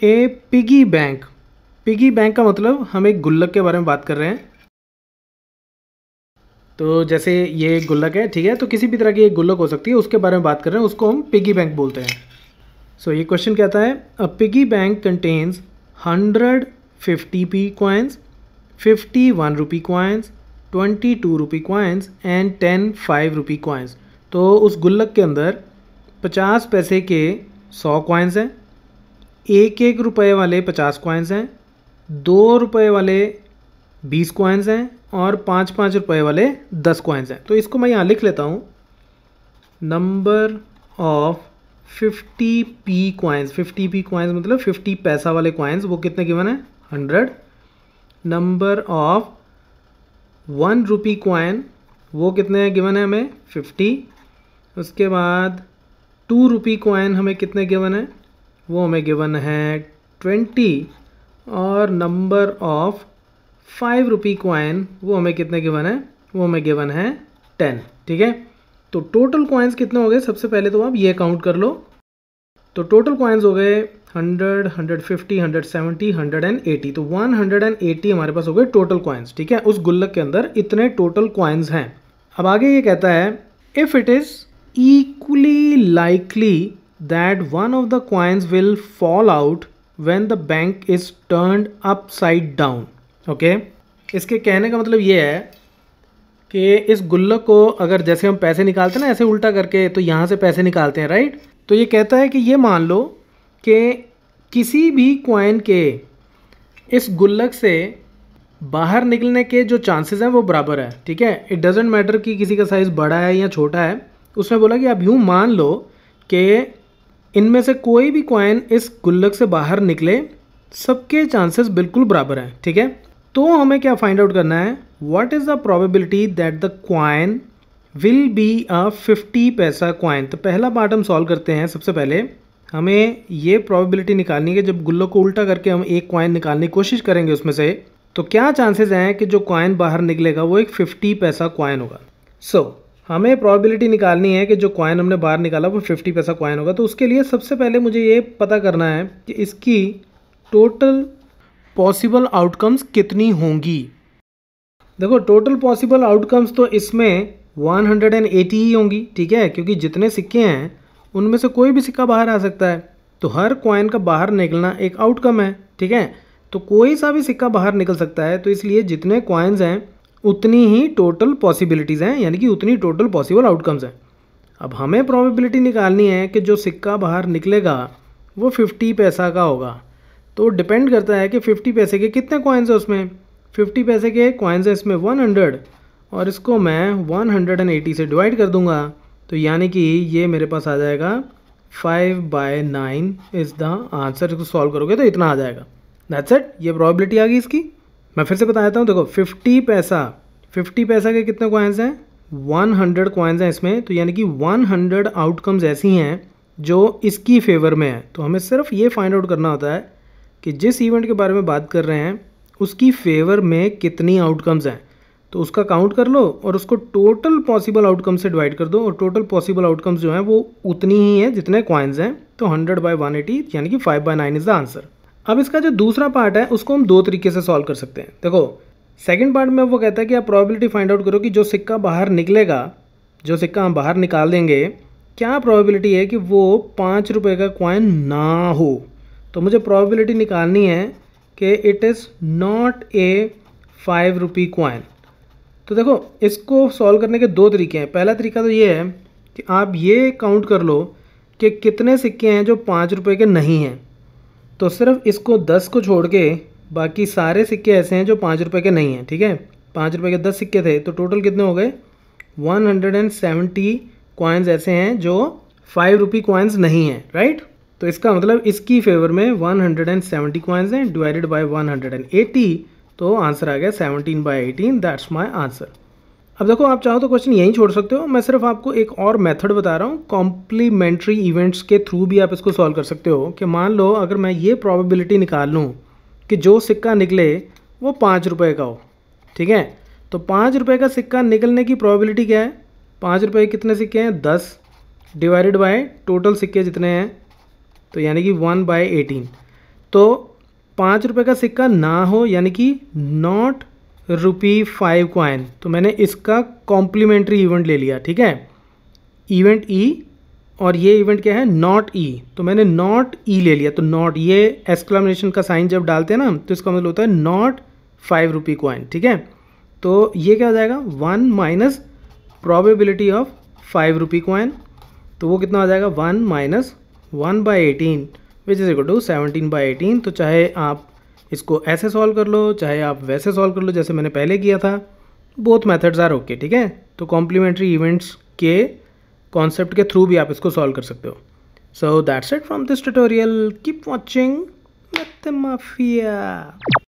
ए piggy bank piggy bank का मतलब हम एक गुल्लक के बारे में बात कर रहे हैं तो जैसे ये एक गुल्लक है ठीक है तो किसी भी तरह की एक गुल्लक हो सकती है उसके बारे में बात कर रहे हैं उसको हम पिगी बैंक बोलते हैं सो so, ये क्वेश्चन कहता है a piggy bank contains hundred fifty p coins fifty one rupee coins twenty two rupee coins and ten five rupee coins तो उस गुल्लक के अंदर पचास पैसे के सौ क्वाइंस हैं एक एक रुपये वाले पचास कॉइन्स हैं दो रुपये वाले बीस कॉइन्स हैं और पाँच पाँच रुपये वाले दस कॉइन्स हैं तो इसको मैं यहाँ लिख लेता हूँ number of fifty p coins fifty p coins मतलब फिफ्टी पैसा वाले कॉइन्स वो कितने गिवन हैं hundred number of one rupee coin वो कितने गिवन है हमें फिफ्टी उसके बाद टू रुपी कॉइन हमें कितने गिवन है वो हमें गिवन है ट्वेंटी और number of five rupee coin वो हमें कितने गिवन है वो हमें गिवन है टेन ठीक है तो टोटल क्वाइंस कितने हो गए सबसे पहले तो आप ये काउंट कर लो तो टोटल क्वाइंस हो गए hundred hundred fifty hundred seventy hundred and eighty तो वन हंड्रेड एंड एटी हमारे पास हो गए टोटल क्वाइंस ठीक है उस गुल्लक के अंदर इतने टोटल क्वाइंस हैं अब आगे ये कहता है if it is equally likely that one of the coins will fall out when the bank is turned upside down okay okay? इसके कहने का मतलब ये है कि इस गुल्लक को अगर जैसे हम पैसे निकालते हैं ना ऐसे उल्टा करके तो यहाँ से पैसे निकालते हैं राइट तो ये कहता है कि ये मान लो कि किसी भी कॉइन के इस गुल्लक से बाहर निकलने के जो चांसेस हैं वो बराबर है ठीक है इट डजेंट मैटर कि किसी का साइज़ बड़ा है या छोटा है उसमें बोला कि आप यूँ मान लो कि इनमें से कोई भी कॉइन इस गुल्लक से बाहर निकले सबके चांसेस बिल्कुल बराबर हैं ठीक है तो हमें क्या फाइंड आउट करना है what is the probability that the coin will be a fifty paisa coin तो पहला पार्ट हम सॉल्व करते हैं सबसे पहले हमें ये प्रोबेबिलिटी निकालनी है जब गुल्लक को उल्टा करके हम एक क्वाइन निकालने की कोशिश करेंगे उसमें से तो क्या चांसेस हैं कि जो क्वाइन बाहर निकलेगा वो एक फिफ्टी पैसा क्वाइन होगा सो so, हमें प्रोबेबिलिटी निकालनी है कि जो कॉइन हमने बाहर निकाला वो फिफ्टी पैसा कॉइन होगा तो उसके लिए सबसे पहले मुझे ये पता करना है कि इसकी टोटल पॉसिबल आउटकम्स कितनी होंगी देखो टोटल पॉसिबल आउटकम्स तो इसमें 180 ही होंगी ठीक है क्योंकि जितने सिक्के हैं उनमें से कोई भी सिक्का बाहर आ सकता है तो हर कॉइन का बाहर निकलना एक आउटकम है ठीक है तो कोई सा भी सिक्का बाहर निकल सकता है तो इसलिए जितने कॉइन्स हैं उतनी ही टोटल पॉसिबिलिटीज़ हैं यानी कि उतनी टोटल पॉसिबल आउटकम्स हैं अब हमें प्रोबेबिलिटी निकालनी है कि जो सिक्का बाहर निकलेगा वो फिफ्टी पैसा का होगा तो डिपेंड करता है कि फिफ्टी पैसे के कितने कॉइन्स हैं उसमें फिफ्टी पैसे के कॉइन्स हैं इसमें वन हंड्रेड और इसको मैं वन हंड्रेड एंड एटी से डिवाइड कर दूंगा तो यानी कि ये मेरे पास आ जाएगा five by nine is the answer इसको सॉल्व करोगे तो इतना आ जाएगा दैट्स इट ये प्रॉबिलिटी आ गई इसकी मैं फिर से बता देता हूँ देखो फिफ्टी पैसा फिफ्टी पैसा के कितने कॉइन्स हैं वन हंड्रेड कॉइन्स हैं इसमें तो यानी कि वन हंड्रेड आउटकम्स ऐसी हैं जो इसकी फेवर में है तो हमें सिर्फ ये फाइंड आउट करना होता है कि जिस इवेंट के बारे में बात कर रहे हैं उसकी फेवर में कितनी आउटकम्स हैं तो उसका काउंट कर लो और उसको टोटल पॉसिबल आउटकम से डिवाइड कर दो और टोटल पॉसिबल आउटकम्स जो हैं वो उतनी ही हैं जितने कॉइन्स हैं तो हंड्रेड बाय वन एटी यानी कि five by nine is the answer अब इसका जो दूसरा पार्ट है उसको हम दो तरीके से सॉल्व कर सकते हैं देखो सेकंड पार्ट में वो कहता है कि आप प्रोबेबिलिटी फाइंड आउट करो कि जो सिक्का बाहर निकलेगा जो सिक्का हम बाहर निकाल देंगे क्या प्रोबेबिलिटी है कि वो पाँच रुपये का कॉइन ना हो तो मुझे प्रोबेबिलिटी निकालनी है कि it is not a five rupee coin तो देखो इसको सॉल्व करने के दो तरीके हैं पहला तरीका तो ये है कि आप ये काउंट कर लो कि कितने सिक्के हैं जो पाँच रुपये के नहीं हैं तो सिर्फ इसको दस को छोड़ के बाकी सारे सिक्के ऐसे हैं जो पाँच रुपये के नहीं हैं ठीक है पाँच रुपये के दस सिक्के थे तो टोटल कितने हो गए one hundred and seventy coins ऐसे हैं जो फाइव रुपी कॉइन्स नहीं हैं राइट तो इसका मतलब इसकी फेवर में one hundred and seventy coins हैं divided by one hundred and eighty तो आंसर आ गया seventeen by eighteen that's my answer अब देखो आप चाहो तो क्वेश्चन यहीं छोड़ सकते हो मैं सिर्फ आपको एक और मेथड बता रहा हूँ कॉम्प्लीमेंट्री इवेंट्स के थ्रू भी आप इसको सॉल्व कर सकते हो कि मान लो अगर मैं ये प्रोबेबिलिटी निकाल लूँ कि जो सिक्का निकले वो पाँच रुपये का हो ठीक है तो पाँच रुपये का सिक्का निकलने की प्रोबेबिलिटी क्या है पाँच रुपये कितने सिक्के हैं दस डिवाइडेड बाय टोटल सिक्के जितने हैं तो यानी कि वन बाय एटीन तो पाँच रुपये का सिक्का ना हो यानी कि नॉट रुपी फाइव कॉइन तो मैंने इसका कॉम्प्लीमेंट्री इवेंट ले लिया ठीक है इवेंट ई e और ये इवेंट क्या है नॉट ई e. तो मैंने नॉट ई e ले लिया तो नॉट ये एक्सक्लामेशन का साइन जब डालते हैं ना तो इसका मतलब होता है नॉट फाइव रुपी कॉइन ठीक है तो ये क्या हो जाएगा one minus probability of five rupee coin तो वो कितना हो जाएगा one minus one by eighteen which is equal to seventeen by eighteen तो चाहे आप इसको ऐसे सॉल्व कर लो चाहे आप वैसे सॉल्व कर लो जैसे मैंने पहले किया था बोथ मैथड्स आर ओके ठीक है तो कॉम्प्लीमेंट्री इवेंट्स के कॉन्सेप्ट के थ्रू भी आप इसको सॉल्व कर सकते हो so that's it from this tutorial keep watching मैथमाफिया